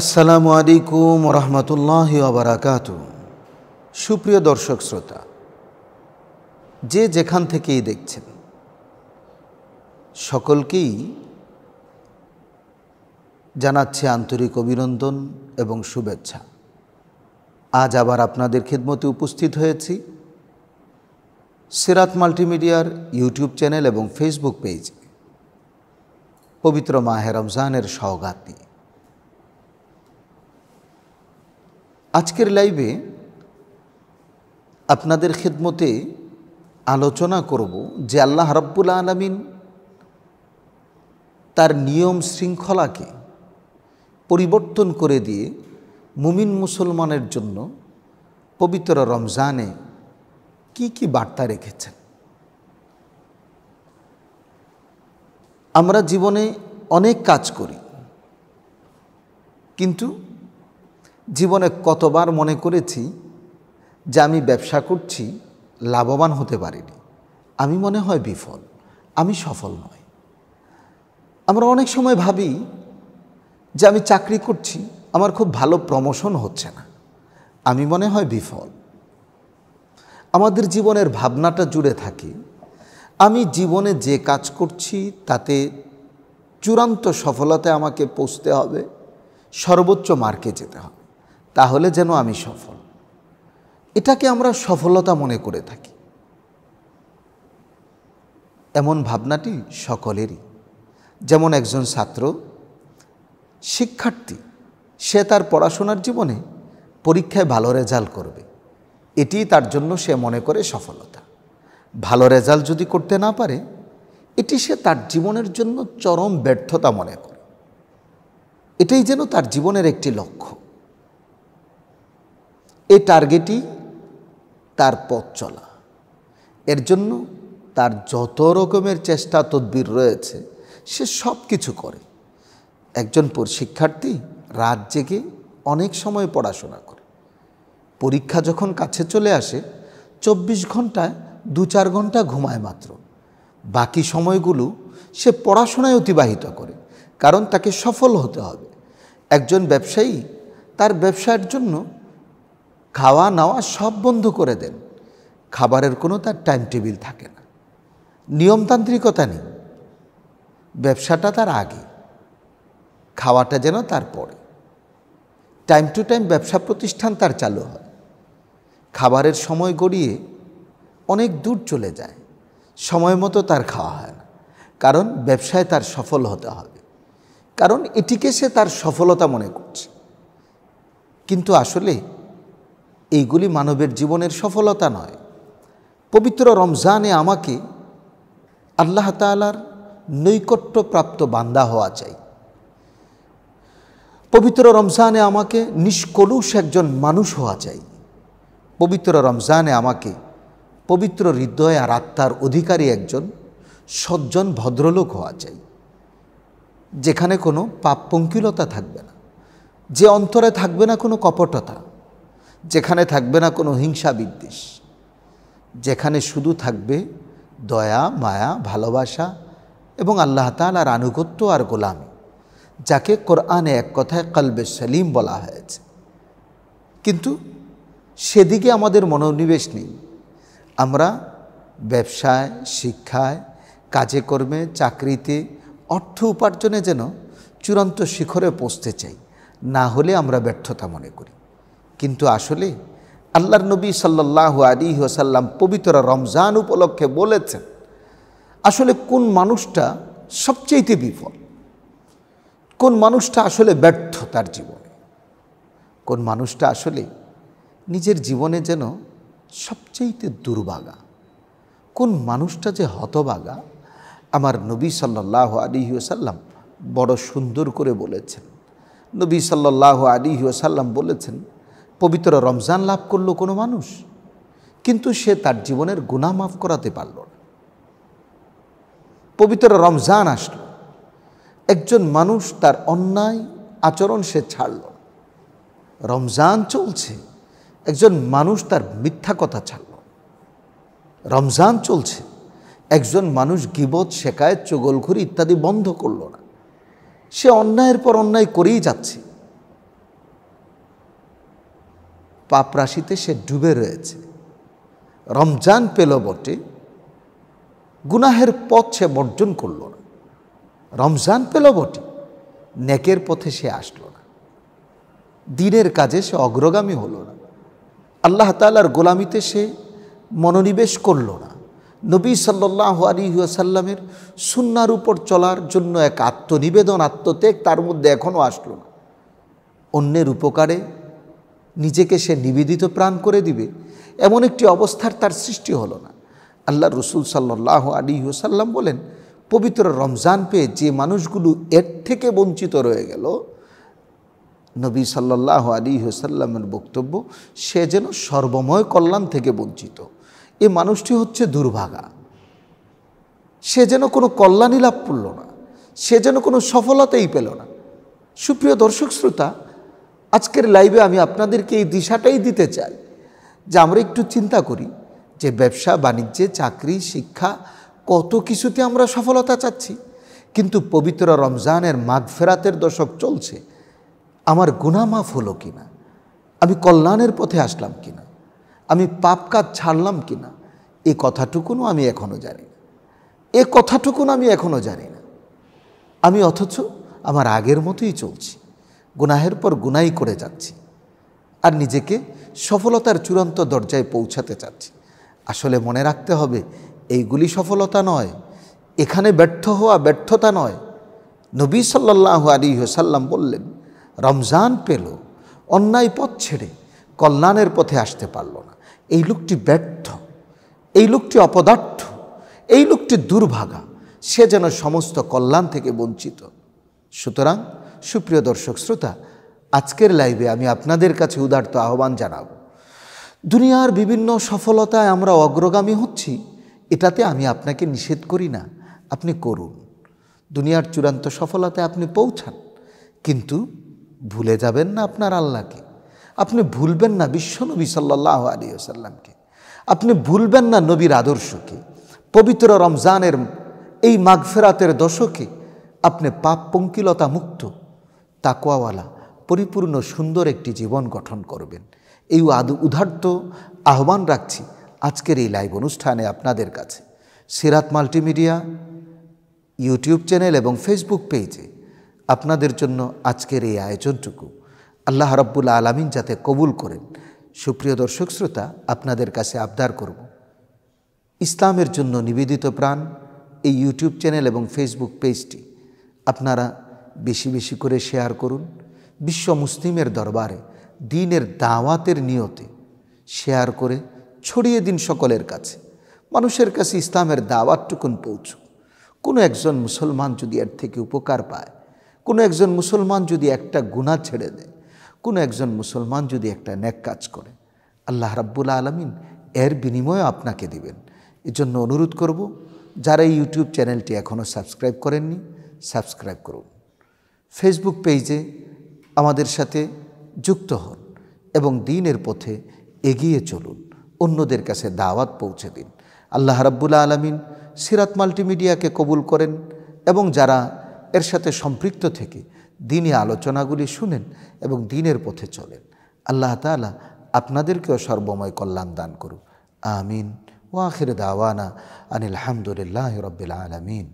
আসসালামু আলাইকুম রহমতুল্লাহ আবরাকাত সুপ্রিয় দর্শক শ্রোতা যে যেখান থেকেই দেখছেন সকলকেই জানাচ্ছে আন্তরিক অভিনন্দন এবং শুভেচ্ছা আজ আবার আপনাদের খেদমতে উপস্থিত হয়েছি সিরাত মাল্টিমিডিয়ার ইউটিউব চ্যানেল এবং ফেসবুক পেজ পবিত্র মাহে রমজানের সহগাতী আজকের লাইভে আপনাদের খেদমতে আলোচনা করব যে আল্লাহ রব্বুল আলমিন তার নিয়ম শৃঙ্খলাকে পরিবর্তন করে দিয়ে মুমিন মুসলমানের জন্য পবিত্র রমজানে কি কি বার্তা রেখেছেন আমরা জীবনে অনেক কাজ করি কিন্তু জীবনে কতবার মনে করেছি যে আমি ব্যবসা করছি লাভবান হতে পারিনি আমি মনে হয় বিফল আমি সফল নয় আমরা অনেক সময় ভাবি যে আমি চাকরি করছি আমার খুব ভালো প্রমোশন হচ্ছে না আমি মনে হয় বিফল আমাদের জীবনের ভাবনাটা জুড়ে থাকে আমি জীবনে যে কাজ করছি তাতে চূড়ান্ত সফলতায় আমাকে পৌঁছতে হবে সর্বোচ্চ মার্কে যেতে হবে তাহলে যেন আমি সফল এটাকে আমরা সফলতা মনে করে থাকি এমন ভাবনাটি সকলেরই যেমন একজন ছাত্র শিক্ষার্থী সে তার পড়াশোনার জীবনে পরীক্ষায় ভালো রেজাল্ট করবে এটি তার জন্য সে মনে করে সফলতা ভালো রেজাল্ট যদি করতে না পারে এটি সে তার জীবনের জন্য চরম ব্যর্থতা মনে করে এটাই যেন তার জীবনের একটি লক্ষ্য এই টার্গেটই তার পথ চলা এর জন্য তার যত রকমের চেষ্টা তদ্বির রয়েছে সে সব কিছু করে একজন শিক্ষার্থী রাত জেগে অনেক সময় পড়াশোনা করে পরীক্ষা যখন কাছে চলে আসে চব্বিশ ঘন্টায় দু চার ঘন্টা ঘুমায় মাত্র বাকি সময়গুলো সে পড়াশোনায় অতিবাহিত করে কারণ তাকে সফল হতে হবে একজন ব্যবসায়ী তার ব্যবসার জন্য খাওয়া নাওয়া সব বন্ধ করে দেন খাবারের কোনো তার টাইম টেবিল থাকে না নিয়মতান্ত্রিকতা নেই ব্যবসাটা তার আগে খাওয়াটা যেন তার পরে টাইম টু টাইম ব্যবসা প্রতিষ্ঠান তার চালু হয় খাবারের সময় গড়িয়ে অনেক দূর চলে যায় সময় মতো তার খাওয়া হয় না কারণ ব্যবসায় তার সফল হতে হবে কারণ এটিকে সে তার সফলতা মনে করছে কিন্তু আসলে এইগুলি মানবের জীবনের সফলতা নয় পবিত্র রমজানে আমাকে আল্লাহ তালার নৈকট্যপ্রাপ্ত বান্দা হওয়া চাই পবিত্র রমজানে আমাকে নিষ্কলুষ একজন মানুষ হওয়া চাই পবিত্র রমজানে আমাকে পবিত্র হৃদয় আর আত্মার অধিকারী একজন সজ্জন ভদ্রলোক হওয়া চাই যেখানে কোনো পাপ পঙ্কিলতা থাকবে না যে অন্তরে থাকবে না কোনো কপটতা যেখানে থাকবে না কোনো হিংসা বিদ্বেষ যেখানে শুধু থাকবে দয়া মায়া ভালোবাসা এবং আল্লাহ তালার আনুগত্য আর গোলামি যাকে কোরআনে এক কথায় কলবে সালিম বলা হয়েছে কিন্তু সেদিকে আমাদের মনোনিবেশ নেই আমরা ব্যবসায় শিক্ষায় কাজে কর্মে চাকরিতে অর্থ উপার্জনে যেন চূড়ান্ত শিখরে পৌঁছতে চাই না হলে আমরা ব্যর্থতা মনে করি কিন্তু আসলে আল্লাহর নবী সাল্লাহ আলী ওসাল্লাম পবিত্র রমজান উপলক্ষে বলেছেন আসলে কোন মানুষটা সবচেয়েতে বিফল কোন মানুষটা আসলে ব্যর্থ তার জীবনে কোন মানুষটা আসলে নিজের জীবনে যেন সবচেয়েতে দুর্ভাগা কোন মানুষটা যে হতবাগা আমার নবী সাল্লাহ ওসাল্লাম বড় সুন্দর করে বলেছেন নবী সাল্লাহ ওসাল্লাম বলেছেন পবিত্র রমজান লাভ করলো কোনো মানুষ কিন্তু সে তার জীবনের গুণা মাফ করাতে পারল না পবিত্র রমজান আসলো একজন মানুষ তার অন্যায় আচরণ সে ছাড়ল রমজান চলছে একজন মানুষ তার মিথ্যা কথা ছাড়ল রমজান চলছে একজন মানুষ গিবত শেখায় চোগলঘুরি ইত্যাদি বন্ধ করল না সে অন্যায়ের পর অন্যায় করেই যাচ্ছে পাপরাশিতে সে ডুবে রয়েছে রমজান পেল বটে গুনাহের পথ সে বর্জন করল না রমজান পেল বটে নেকের পথে সে আসলো না দিনের কাজে সে অগ্রগামী হলো না আল্লাহ তালার গোলামিতে সে মনোনিবেশ করল না নবী সাল্লাহ আলিহাসাল্লামের সুন্নার উপর চলার জন্য এক আত্মনিবেদন আত্মত্যাগ তার মধ্যে এখনও আসলো না অন্যের উপকারে নিজেকে সে নিবেদিত প্রাণ করে দিবে এমন একটি অবস্থার তার সৃষ্টি হলো না আল্লাহ রসুল সাল্লাহ আলী সাল্লাম বলেন পবিত্র রমজান পেয়ে যে মানুষগুলো এর থেকে বঞ্চিত রয়ে গেল নবী সাল্লাহ আলী হুসাল্লামের বক্তব্য সে যেন সর্বময় কল্যাণ থেকে বঞ্চিত এ মানুষটি হচ্ছে দুর্ভাগা সে যেন কোনো কল্যাণই লাভ করল না সে যেন কোনো সফলতাই পেল না সুপ্রিয় দর্শক শ্রোতা আজকের লাইভে আমি আপনাদেরকে এই দিশাটাই দিতে চাই যে আমরা একটু চিন্তা করি যে ব্যবসা বাণিজ্যে চাকরি শিক্ষা কত কিছুতে আমরা সফলতা চাচ্ছি কিন্তু পবিত্র রমজানের মাঘ ফেরাতের দশক চলছে আমার গুণা মাফ হলো কিনা আমি কল্যাণের পথে আসলাম কিনা আমি পাপ কাজ ছাড়লাম কিনা এ কথাটুকুনও আমি এখনও জানি না এ কথাটুকুন আমি এখনও জানি না আমি অথচ আমার আগের মতোই চলছি গুনাহের পর গুনাই করে যাচ্ছি আর নিজেকে সফলতার চূড়ান্ত দরজায় পৌঁছাতে চাচ্ছি আসলে মনে রাখতে হবে এইগুলি সফলতা নয় এখানে ব্যর্থ হওয়া ব্যর্থতা নয় নবী সাল্লাহ আলী সাল্লাম বললেন রমজান পেল অন্যায় পথ ছেড়ে কল্যাণের পথে আসতে পারল না এই লোকটি ব্যর্থ এই লোকটি অপদার্থ এই লোকটি দুর্ভাগা সে যেন সমস্ত কল্যাণ থেকে বঞ্চিত সুতরাং সুপ্রিয় দর্শক শ্রোতা আজকের লাইভে আমি আপনাদের কাছে উদারত আহ্বান জানাব দুনিয়ার বিভিন্ন সফলতায় আমরা অগ্রগামী হচ্ছি এটাতে আমি আপনাকে নিষেধ করি না আপনি করুন দুনিয়ার চূড়ান্ত সফলতায় আপনি পৌঁছান কিন্তু ভুলে যাবেন না আপনার আল্লাহকে আপনি ভুলবেন না বিশ্বনবী সাল্লাহ আলী আসাল্লামকে আপনি ভুলবেন না নবীর আদর্শকে পবিত্র রমজানের এই মাঘফেরাতের দশকে আপনি পাপ পঙ্কিলতা মুক্ত তাকোয়াওয়ালা পরিপূর্ণ সুন্দর একটি জীবন গঠন করবেন এই উদার্ত আহ্বান রাখছি আজকের এই লাইভ অনুষ্ঠানে আপনাদের কাছে সিরাত মাল্টিমিডিয়া ইউটিউব চ্যানেল এবং ফেসবুক পেজে আপনাদের জন্য আজকের এই আয়োজনটুকু আল্লাহ রব্বুল আলমিন যাতে কবুল করেন সুপ্রিয় দর্শক শ্রোতা আপনাদের কাছে আবদার করব ইসলামের জন্য নিবেদিত প্রাণ এই ইউটিউব চ্যানেল এবং ফেসবুক পেজটি আপনারা বেশি বেশি করে শেয়ার করুন বিশ্ব মুসলিমের দরবারে দিনের দাওয়াতের নিয়তে শেয়ার করে ছড়িয়ে দিন সকলের কাছে মানুষের কাছে ইসলামের দাওয়াতটুকুন পৌঁছুক কোনো একজন মুসলমান যদি এর থেকে উপকার পায় কোনো একজন মুসলমান যদি একটা গুণা ছেড়ে দেয় কোনো একজন মুসলমান যদি একটা ন্যাক কাজ করে আল্লাহ রাব্বুল আলমিন এর বিনিময়ও আপনাকে দিবেন এজন্য অনুরোধ করব যারা ইউটিউব চ্যানেলটি এখনও সাবস্ক্রাইব করেননি সাবস্ক্রাইব করুন ফেসবুক পেজে আমাদের সাথে যুক্ত হন এবং দিনের পথে এগিয়ে চলুন অন্যদের কাছে দাওয়াত পৌঁছে দিন আল্লাহ রাব্বুল আলমিন সিরাত মাল্টিমিডিয়াকে কবুল করেন এবং যারা এর সাথে সম্পৃক্ত থেকে দিনে আলোচনাগুলি শুনেন এবং দিনের পথে চলেন আল্লাহ তালা আপনাদেরকেও সর্বময় কল্যাণ দান করুক আমিন ওয়াখির দাওয়ানা আনিল হামদুলিল্লাহ রবিল আলমিন